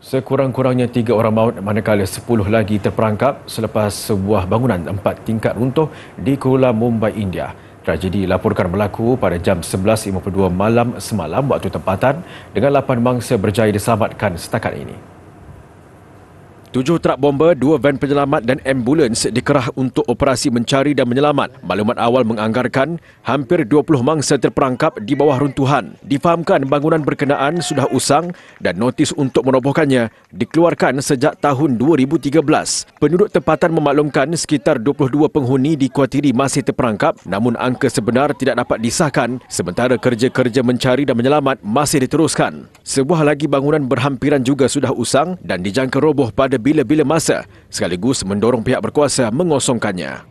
Sekurang-kurangnya tiga orang maut manakala sepuluh lagi terperangkap selepas sebuah bangunan empat tingkat runtuh di Kuala Mumbai, India. Tragedi dilaporkan berlaku pada jam 11.52 malam semalam waktu tempatan dengan lapan mangsa berjaya diselamatkan setakat ini. Tujuh trak bomber, dua van penyelamat dan ambulans dikerah untuk operasi mencari dan menyelamat. Maklumat awal menganggarkan hampir 20 mangsa terperangkap di bawah runtuhan. Difahamkan bangunan berkenaan sudah usang dan notis untuk merobohkannya dikeluarkan sejak tahun 2013. Penduduk tempatan memaklumkan sekitar 22 penghuni dikuatiri masih terperangkap namun angka sebenar tidak dapat disahkan sementara kerja-kerja mencari dan menyelamat masih diteruskan. Sebuah lagi bangunan berhampiran juga sudah usang dan dijangka roboh pada bila-bila masa sekaligus mendorong pihak berkuasa mengosongkannya.